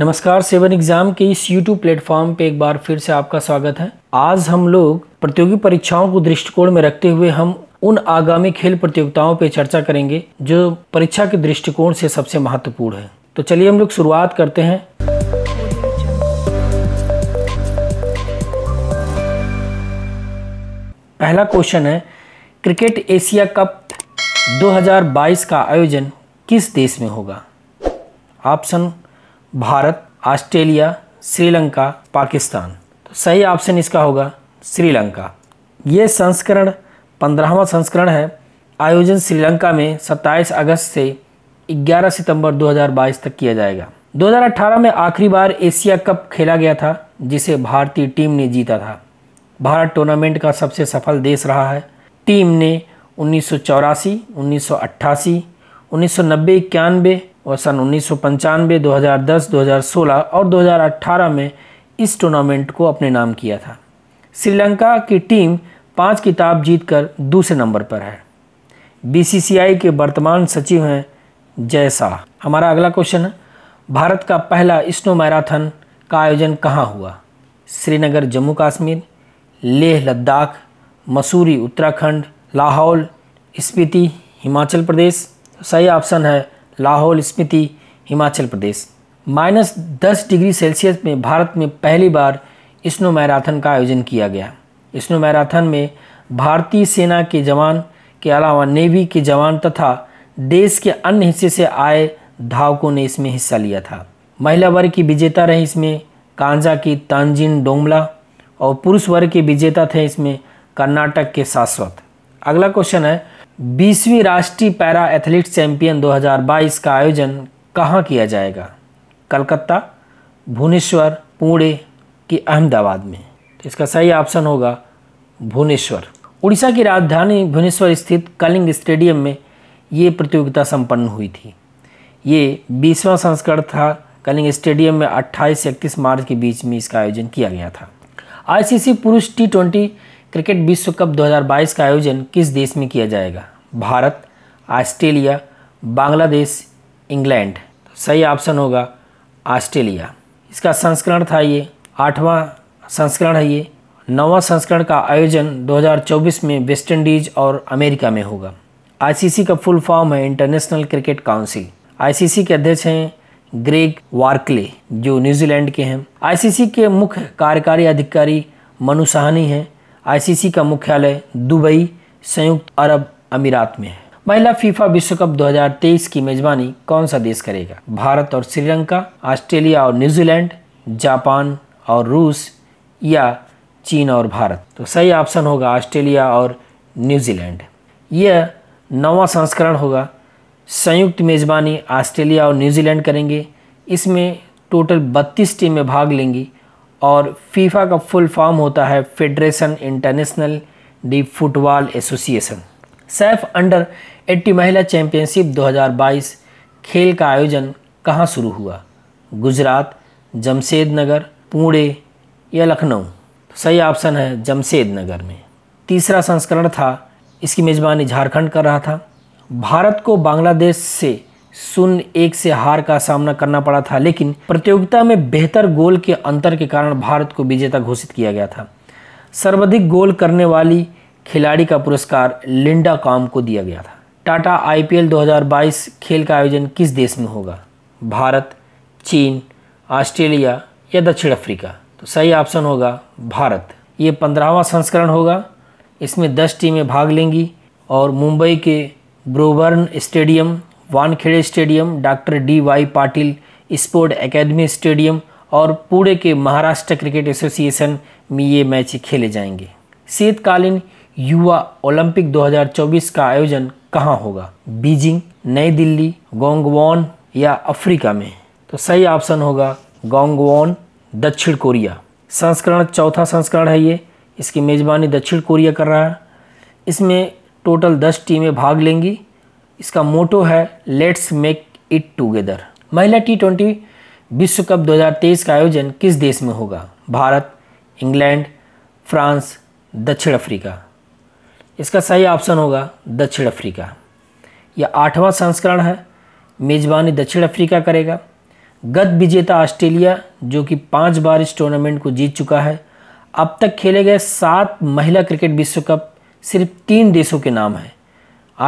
नमस्कार seven exam के इस यूट्यूब प्लेटफॉर्म पे एक बार फिर से आपका स्वागत है आज हम लोग प्रतियोगी परीक्षाओं को दृष्टिकोण में रखते हुए हम उन आगामी खेल प्रतियोगिताओं पर चर्चा करेंगे जो परीक्षा के दृष्टिकोण से सबसे महत्वपूर्ण है तो चलिए हम लोग शुरुआत करते हैं पहला क्वेश्चन है क्रिकेट एशिया कप 2022 का आयोजन किस देश में होगा ऑप्शन भारत ऑस्ट्रेलिया श्रीलंका पाकिस्तान तो सही ऑप्शन इसका होगा श्रीलंका ये संस्करण पंद्रहवा संस्करण है आयोजन श्रीलंका में 27 अगस्त से 11 सितंबर 2022 तक किया जाएगा 2018 में आखिरी बार एशिया कप खेला गया था जिसे भारतीय टीम ने जीता था भारत टूर्नामेंट का सबसे सफल देश रहा है टीम ने उन्नीस सौ चौरासी उन्नीस सौ अट्ठासी उन्नीस सौ नब्बे इक्यानवे और सन उन्नीस सौ पंचानवे दो हज़ार दस दो हज़ार सोलह और दो हज़ार अट्ठारह में इस टूर्नामेंट को अपने नाम किया था श्रीलंका की टीम पाँच किताब जीतकर दूसरे नंबर पर है बीसीसीआई के वर्तमान सचिव हैं जय शाह हमारा अगला क्वेश्चन है भारत का पहला स्नो मैराथन का आयोजन कहाँ हुआ श्रीनगर जम्मू कश्मीर लेह लद्दाख मसूरी उत्तराखंड लाहौल स्पीति हिमाचल प्रदेश सही ऑप्शन है लाहौल स्मृति हिमाचल प्रदेश माइनस दस डिग्री सेल्सियस में भारत में पहली बार स्नो मैराथन का आयोजन किया गया स्नो मैराथन में भारतीय सेना के जवान के अलावा नेवी के जवान तथा देश के अन्य हिस्से से आए धावकों ने इसमें हिस्सा लिया था महिला वर्ग की विजेता रही इसमें कांजा की तानजिन डोमला और पुरुष वर्ग के विजेता थे इसमें कर्नाटक के शाश्वत अगला क्वेश्चन है बीसवीं राष्ट्रीय पैरा एथलीट चैंपियन 2022 का आयोजन कहाँ किया जाएगा कलकत्ता भुवनेश्वर पुणे की अहमदाबाद में तो इसका सही ऑप्शन होगा भुवनेश्वर उड़ीसा की राजधानी भुवनेश्वर स्थित कलिंग स्टेडियम में ये प्रतियोगिता संपन्न हुई थी ये बीसवां संस्करण था कलिंग स्टेडियम में 28 से इकतीस मार्च के बीच में इसका आयोजन किया गया था आईसीसी पुरुष टी ट्वेंटी क्रिकेट विश्व कप 2022 का आयोजन किस देश में किया जाएगा भारत ऑस्ट्रेलिया बांग्लादेश इंग्लैंड तो सही ऑप्शन होगा ऑस्ट्रेलिया इसका संस्करण था ये आठवां संस्करण है ये नौवां संस्करण का आयोजन 2024 में वेस्ट इंडीज और अमेरिका में होगा आईसीसी का फुल फॉर्म है इंटरनेशनल क्रिकेट काउंसिल आईसीसी के अध्यक्ष हैं ग्रेग वार्कले जो न्यूजीलैंड के हैं आईसीसी के मुख्य कार्यकारी अधिकारी मनु साहनी हैं आईसीसी का मुख्यालय दुबई संयुक्त अरब अमीरात में है महिला फीफा विश्व कप 2023 की मेजबानी कौन सा देश करेगा भारत और श्रीलंका ऑस्ट्रेलिया और न्यूजीलैंड जापान और रूस या चीन और भारत तो सही ऑप्शन होगा ऑस्ट्रेलिया और न्यूजीलैंड यह नवा संस्करण होगा संयुक्त मेज़बानी ऑस्ट्रेलिया और न्यूजीलैंड करेंगे इसमें टोटल 32 टीमें भाग लेंगी और फीफा का फुल फॉर्म होता है Federation Internationale de Football Association SAFF under 80 महिला चैंपियनशिप 2022 खेल का आयोजन कहाँ शुरू हुआ गुजरात जमशेदनगर पुणे या लखनऊ तो सही ऑप्शन है जमशेदनगर में तीसरा संस्करण था इसकी मेज़बानी झारखंड कर रहा था भारत को बांग्लादेश से शून्य एक से हार का सामना करना पड़ा था लेकिन प्रतियोगिता में बेहतर गोल के अंतर के कारण भारत को विजेता घोषित किया गया था सर्वाधिक गोल करने वाली खिलाड़ी का पुरस्कार लिंडा काम को दिया गया था टाटा आईपीएल 2022 खेल का आयोजन किस देश में होगा भारत चीन ऑस्ट्रेलिया या दक्षिण अफ्रीका तो सही ऑप्शन होगा भारत ये पंद्रहवा संस्करण होगा इसमें दस टीमें भाग लेंगी और मुंबई के Brabourne stadium Wankhede stadium doctor D Y Patil sport academy stadium और पुणे के महाराष्ट्र क्रिकेट एसोसिएशन में ये मैच खेले जाएंगे शीतकालीन युवा ओलंपिक 2024 का आयोजन कहाँ होगा बीजिंग नई दिल्ली गोंगवॉन या अफ्रीका में तो सही ऑप्शन होगा गोंगवॉन दक्षिण कोरिया संस्करण चौथा संस्करण है ये इसकी मेज़बानी दक्षिण कोरिया कर रहा है इसमें टोटल दस टीमें भाग लेंगी इसका मोटो है लेट्स मेक इट टुगेदर महिला टी ट्वेंटी विश्व कप 2023 का आयोजन किस देश में होगा भारत इंग्लैंड फ्रांस दक्षिण अफ्रीका इसका सही ऑप्शन होगा दक्षिण अफ्रीका यह आठवां संस्करण है मेज़बानी दक्षिण अफ्रीका करेगा गत विजेता ऑस्ट्रेलिया जो कि पांच बार इस टूर्नामेंट को जीत चुका है अब तक खेले गए सात महिला क्रिकेट विश्व कप सिर्फ तीन देशों के नाम हैं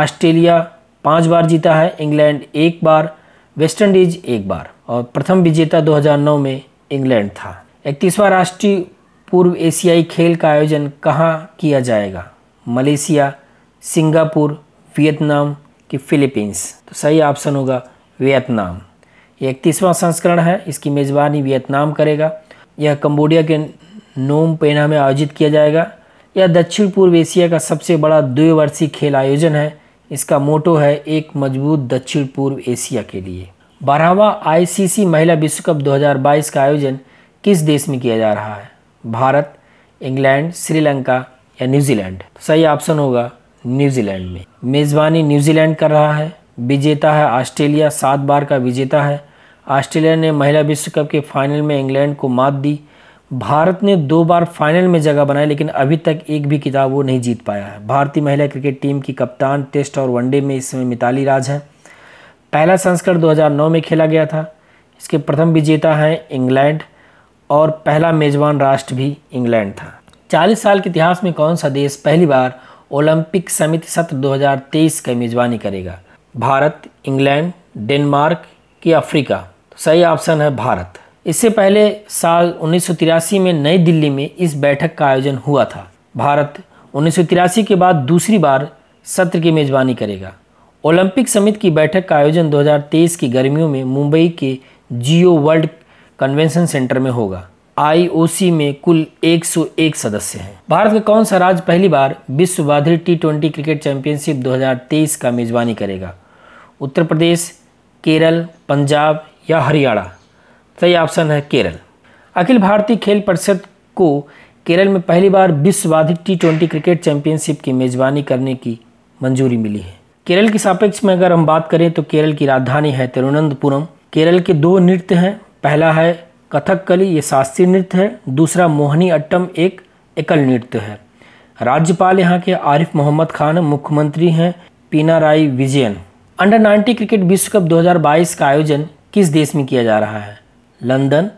ऑस्ट्रेलिया पाँच बार जीता है इंग्लैंड एक बार वेस्ट इंडीज एक बार और प्रथम विजेता 2009 में इंग्लैंड था इकतीसवां राष्ट्रीय पूर्व एशियाई खेल का आयोजन कहाँ किया जाएगा मलेशिया सिंगापुर वियतनाम कि फिलीपींस तो सही ऑप्शन होगा वियतनाम ये इकतीसवां संस्करण है इसकी मेज़बानी वियतनाम करेगा यह कंबोडिया के नोम पेना में आयोजित किया जाएगा यह दक्षिण पूर्व एशिया का सबसे बड़ा द्विवर्षीय खेल आयोजन है इसका मोटो है एक मजबूत दक्षिण पूर्व एशिया के लिए बारहवा आईसीसी महिला विश्व कप 2022 का आयोजन किस देश में किया जा रहा है भारत इंग्लैंड श्रीलंका या न्यूजीलैंड तो सही ऑप्शन होगा न्यूजीलैंड में मेज़बानी न्यूजीलैंड कर रहा है विजेता है ऑस्ट्रेलिया सात बार का विजेता है ऑस्ट्रेलिया ने महिला विश्व कप के फाइनल में इंग्लैंड को मात दी भारत ने दो बार फाइनल में जगह बनाई लेकिन अभी तक एक भी किताब वो नहीं जीत पाया है भारतीय महिला क्रिकेट टीम की कप्तान टेस्ट और वनडे में इस समय मिताली राज हैं पहला संस्करण 2009 में खेला गया था इसके प्रथम विजेता हैं इंग्लैंड और पहला मेज़बान राष्ट्र भी इंग्लैंड था 40 साल के इतिहास में कौन सा देश पहली बार ओलंपिक समिति सत्र 2023 का मेज़बानी करेगा भारत इंग्लैंड डेनमार्क की अफ्रीका तो सही ऑप्शन है भारत इससे पहले साल उन्नीस में नई दिल्ली में इस बैठक का आयोजन हुआ था भारत उन्नीस के बाद दूसरी बार सत्र की मेज़बानी करेगा ओलंपिक समिति की बैठक का आयोजन 2023 की गर्मियों में मुंबई के जियो वर्ल्ड कन्वेंशन सेंटर में होगा आईओसी में कुल 101 सदस्य हैं भारत का कौन सा राज्य पहली बार विश्व बाधिर टी ट्वेंटी क्रिकेट चैंपियनशिप 2023 का मेजबानी करेगा उत्तर प्रदेश केरल पंजाब या हरियाणा सही ऑप्शन है केरल अखिल भारतीय खेल परिषद को केरल में पहली बार विश्ववाधित टी ट्वेंटी क्रिकेट चैंपियनशिप की मेज़बानी करने की मंजूरी मिली है केरल के सापेक्ष में अगर हम बात करें तो केरल की राजधानी है तिरुवनंतपुरम केरल के दो नृत्य हैं पहला है कथकली ये शास्त्रीय नृत्य है दूसरा मोहनी अट्टम एक एकल नृत्य है राज्यपाल यहाँ के आरिफ मोहम्मद खान मुख्यमंत्री हैं पीनाराई विजयन अंडर 90 क्रिकेट विश्व कप 2022 का आयोजन किस देश में किया जा रहा है London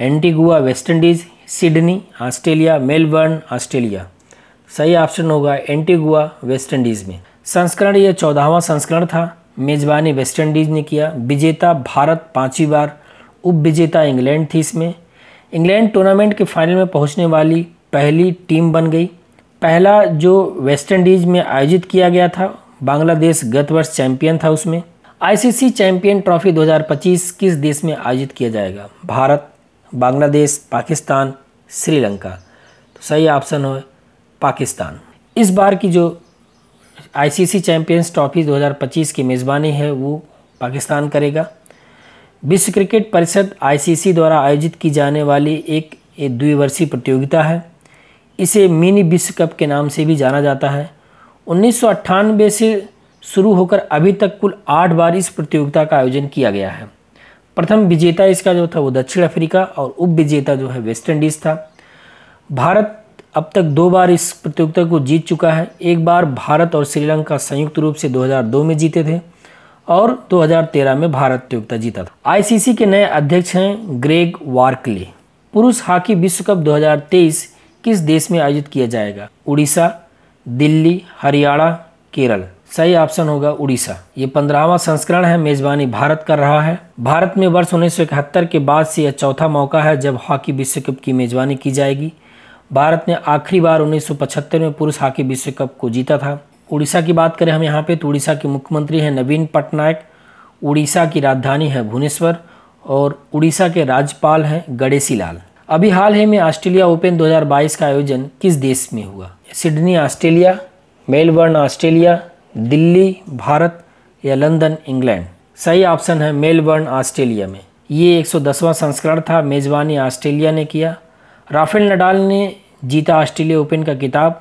Antigua West Indies Sydney Australia Melbourne Australia सही ऑप्शन होगा एंटीगुआ वेस्ट इंडीज़ में संस्करण यह चौदहवा संस्करण था मेज़बानी वेस्ट इंडीज़ ने किया विजेता भारत पाँचवीं बार उप विजेता इंग्लैंड थी इसमें इंग्लैंड टूर्नामेंट के फाइनल में पहुंचने वाली पहली टीम बन गई पहला जो वेस्ट इंडीज़ में आयोजित किया गया था बांग्लादेश गत वर्ष चैंपियन था उसमें आईसीसी चैंपियन ट्रॉफी 2025 किस देश में आयोजित किया जाएगा भारत बांग्लादेश पाकिस्तान श्रीलंका तो सही ऑप्शन हो पाकिस्तान इस बार की जो आईसीसी चैंपियंस ट्रॉफी 2025 की मेज़बानी है वो पाकिस्तान करेगा विश्व क्रिकेट परिषद आईसीसी द्वारा आयोजित की जाने वाली एक द्विवर्षीय प्रतियोगिता है इसे मिनी विश्व कप के नाम से भी जाना जाता है उन्नीस से शुरू होकर अभी तक कुल आठ बार इस प्रतियोगिता का आयोजन किया गया है प्रथम विजेता इसका जो था वो दक्षिण अफ्रीका और उप विजेता जो है वेस्ट इंडीज़ था भारत अब तक दो बार इस प्रतियोगिता को जीत चुका है एक बार भारत और श्रीलंका संयुक्त रूप से 2002 में जीते थे और 2013 में भारत प्रतियोगिता जीता था आईसीसी के नए अध्यक्ष हैं ग्रेग वार्कले पुरुष हॉकी विश्व कप 2023 किस देश में आयोजित किया जाएगा उड़ीसा दिल्ली हरियाणा केरल सही ऑप्शन होगा उड़ीसा ये पंद्रहवा संस्करण है मेजबानी भारत कर रहा है भारत में वर्ष उन्नीस के बाद से यह चौथा मौका है जब हॉकी विश्व कप की मेजबानी की जाएगी भारत ने आखिरी बार 1975 में पुरुष हॉकी विश्व कप को जीता था उड़ीसा की बात करें हम यहाँ पे तो उड़ीसा के मुख्यमंत्री हैं नवीन पटनायक उड़ीसा की राजधानी है भुवनेश्वर और उड़ीसा के राज्यपाल हैं गणेशी लाल अभी हाल ही में ऑस्ट्रेलिया ओपन 2022 का आयोजन किस देश में हुआ Sydney Australia Melbourne Australia Delhi Bharat या लंदन इंग्लैंड सही ऑप्शन है मेलबर्न ऑस्ट्रेलिया में ये 110वां संस्करण था मेज़बानी ऑस्ट्रेलिया ने किया राफेल नडाल ने जीता ऑस्ट्रेलिया ओपन का किताब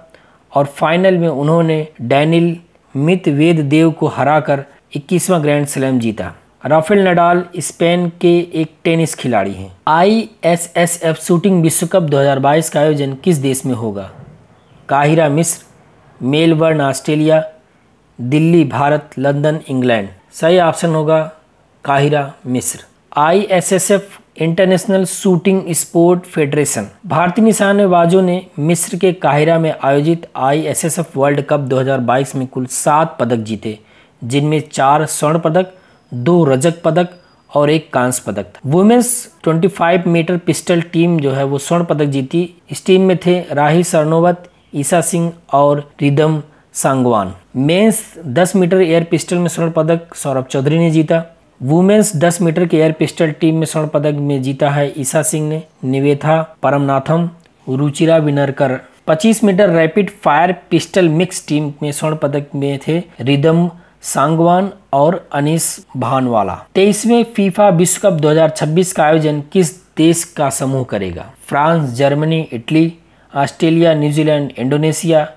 और फाइनल में उन्होंने डैनिल मित वेद देव को हराकर 21वां ग्रैंड स्लैम जीता राफेल नडाल स्पेन के एक टेनिस खिलाड़ी हैं I S S F shooting विश्व कप 2022 का आयोजन किस देश में होगा काहिरा मिस्र Melbourne Australia Delhi Bharat London England सही ऑप्शन होगा काहिरा मिस्र F International Shooting Sport Federation भारतीय निशानेबाजों ने मिस्र के काहिरा में आयोजित एफ वर्ल्ड कप 2022 में कुल सात पदक जीते जिनमें चार स्वर्ण पदक दो रजक पदक और एक कांस पदक था वुमेन्स 25 मीटर पिस्टल टीम जो है वो स्वर्ण पदक जीती इस टीम में थे राही सरनोवत ईसा सिंह और Rhythm Sangwan men's 10 metre air pistol में स्वर्ण पदक सौरभ चौधरी ने जीता वुमेन्स 10 मीटर के एयर पिस्टल टीम में स्वर्ण पदक में जीता है ईशा सिंह ने Nivetha Paramanantham Ruchira Vinerkar 25 metre rapid fire pistol mix team में स्वर्ण पदक में थे रिदम सांगवान और अनिस भानवाला तेईसवें फीफा विश्व कप 2026 का आयोजन किस देश का समूह करेगा France Germany Italy Australia New Zealand Indonesia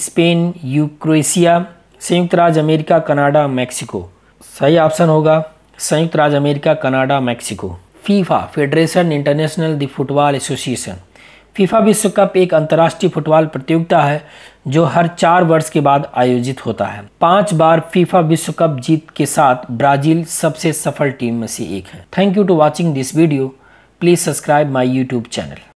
Spain यू क्रोएशिया संयुक्त राज्य अमेरिका कनाडा मैक्सिको सही ऑप्शन होगा संयुक्त राज्य अमेरिका Canada Mexico FIFA Federation International the Football Association FIFA विश्व कप एक अंतर्राष्ट्रीय फुटबॉल प्रतियोगिता है जो हर चार वर्ष के बाद आयोजित होता है पांच बार फीफा विश्व कप जीत के साथ ब्राजील सबसे सफल टीम में से एक है thank you to watching this video please subscribe my YouTube channel